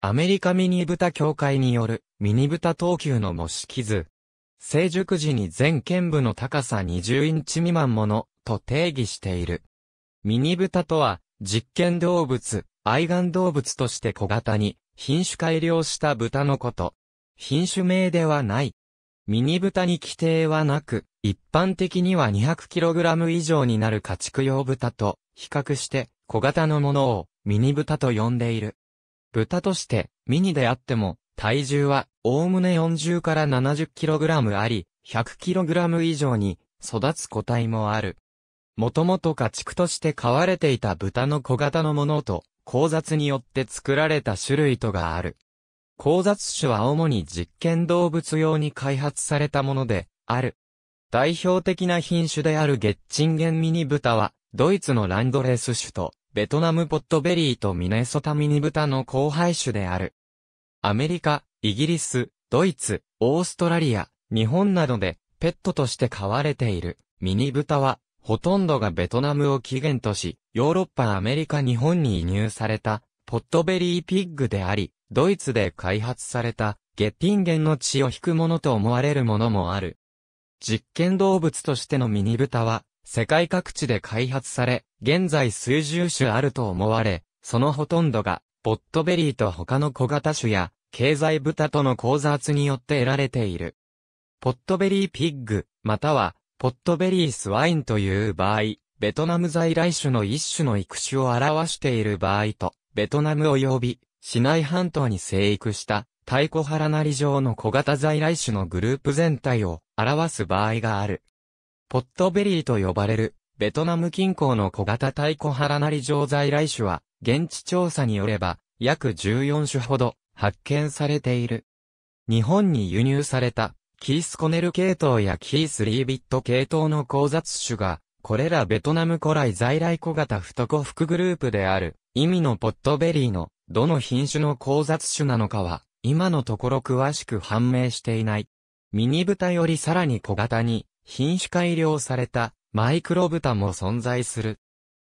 アメリカミニブタ協会によるミニブタ等級の模式図。成熟時に全剣部の高さ20インチ未満ものと定義している。ミニブタとは実験動物、愛玩動物として小型に品種改良した豚のこと。品種名ではない。ミニブタに規定はなく、一般的には 200kg 以上になる家畜用豚と比較して小型のものをミニブタと呼んでいる。豚としてミニであっても、体重は、おおむね40から 70kg あり、100kg 以上に育つ個体もある。もともと家畜として飼われていた豚の小型のものと、交雑によって作られた種類とがある。交雑種は主に実験動物用に開発されたもので、ある。代表的な品種であるゲッチンゲンミニ豚は、ドイツのランドレース種と、ベトナムポットベリーとミネソタミニブタの交配種である。アメリカ、イギリス、ドイツ、オーストラリア、日本などでペットとして飼われているミニブタは、ほとんどがベトナムを起源とし、ヨーロッパ、アメリカ、日本に移入されたポットベリーピッグであり、ドイツで開発されたゲッティンゲンの血を引くものと思われるものもある。実験動物としてのミニブタは、世界各地で開発され、現在数十種あると思われ、そのほとんどが、ボットベリーと他の小型種や、経済豚との交雑によって得られている。ポットベリーピッグ、または、ポットベリースワインという場合、ベトナム在来種の一種の育種を表している場合と、ベトナム及び、市内半島に生育した、太鼓原なり状の小型在来種のグループ全体を表す場合がある。ポットベリーと呼ばれる、ベトナム近郊の小型太鼓原ナリ状在来種は、現地調査によれば、約14種ほど、発見されている。日本に輸入された、キースコネル系統やキースリービット系統の交雑種が、これらベトナム古来在来小型太古服グループである、意味のポットベリーの、どの品種の交雑種なのかは、今のところ詳しく判明していない。ミニ豚よりさらに小型に、品種改良されたマイクロ豚も存在する。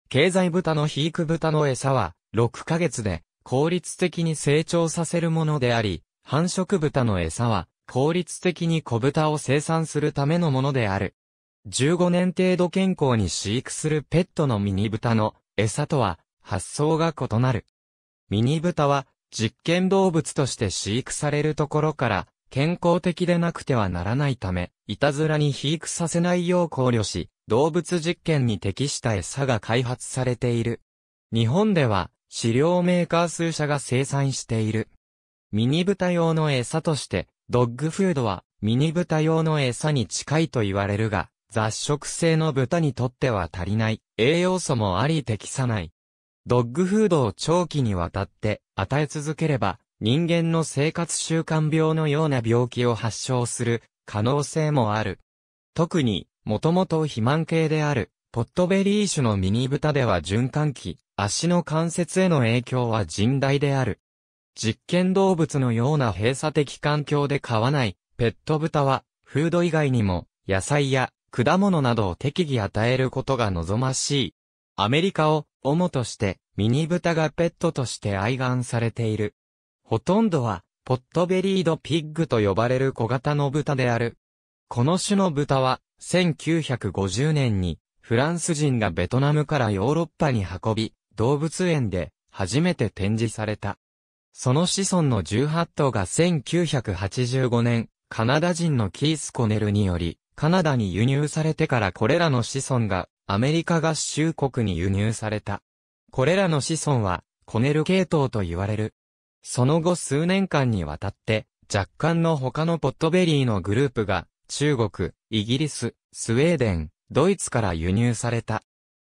経済豚の肥育豚の餌は6ヶ月で効率的に成長させるものであり、繁殖豚の餌は効率的に小豚を生産するためのものである。15年程度健康に飼育するペットのミニ豚の餌とは発想が異なる。ミニ豚は実験動物として飼育されるところから健康的でなくてはならないため、いたずらに肥育させないよう考慮し、動物実験に適した餌が開発されている。日本では、飼料メーカー数社が生産している。ミニ豚用の餌として、ドッグフードは、ミニ豚用の餌に近いと言われるが、雑食性の豚にとっては足りない、栄養素もあり適さない。ドッグフードを長期にわたって与え続ければ、人間の生活習慣病のような病気を発症する可能性もある。特に、もともと肥満系である、ポットベリー種のミニ豚では循環器、足の関節への影響は甚大である。実験動物のような閉鎖的環境で飼わないペット豚は、フード以外にも野菜や果物などを適宜与えることが望ましい。アメリカを主としてミニ豚がペットとして愛玩されている。ほとんどは、ポットベリードピッグと呼ばれる小型の豚である。この種の豚は、1950年に、フランス人がベトナムからヨーロッパに運び、動物園で、初めて展示された。その子孫の18頭が1985年、カナダ人のキース・コネルにより、カナダに輸入されてからこれらの子孫が、アメリカ合衆国に輸入された。これらの子孫は、コネル系統と言われる。その後数年間にわたって、若干の他のポットベリーのグループが、中国、イギリス、スウェーデン、ドイツから輸入された。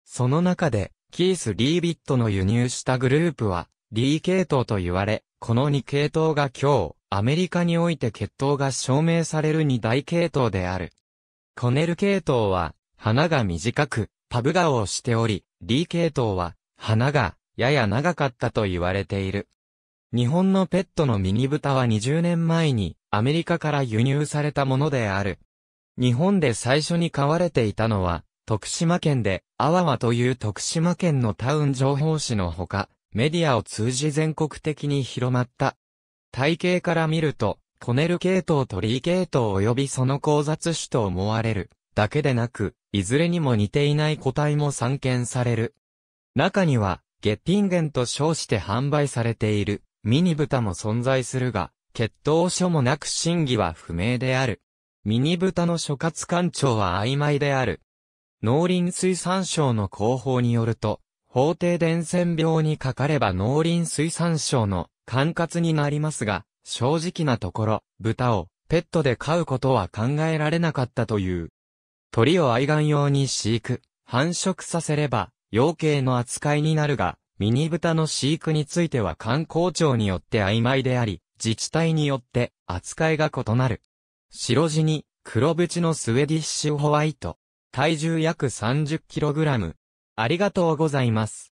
その中で、キース・リービットの輸入したグループは、リー系統と言われ、この2系統が今日、アメリカにおいて血統が証明される2大系統である。コネル系統は、花が短く、パブ顔をしており、リー系統は、花が、やや長かったと言われている。日本のペットのミニブタは20年前にアメリカから輸入されたものである。日本で最初に飼われていたのは、徳島県で、あわわという徳島県のタウン情報誌のほか、メディアを通じ全国的に広まった。体型から見ると、コネル系統とリー系統及びその交雑種と思われる、だけでなく、いずれにも似ていない個体も散見される。中には、月品源と称して販売されている、ミニブタも存在するが、血統書もなく真偽は不明である。ミニブタの諸葛官庁は曖昧である。農林水産省の広報によると、法定伝染病にかかれば農林水産省の管轄になりますが、正直なところ、豚をペットで飼うことは考えられなかったという。鳥を愛玩用に飼育、繁殖させれば、養鶏の扱いになるが、ミニブタの飼育については観光庁によって曖昧であり、自治体によって扱いが異なる。白地に黒縁のスウェディッシュホワイト。体重約 30kg。ありがとうございます。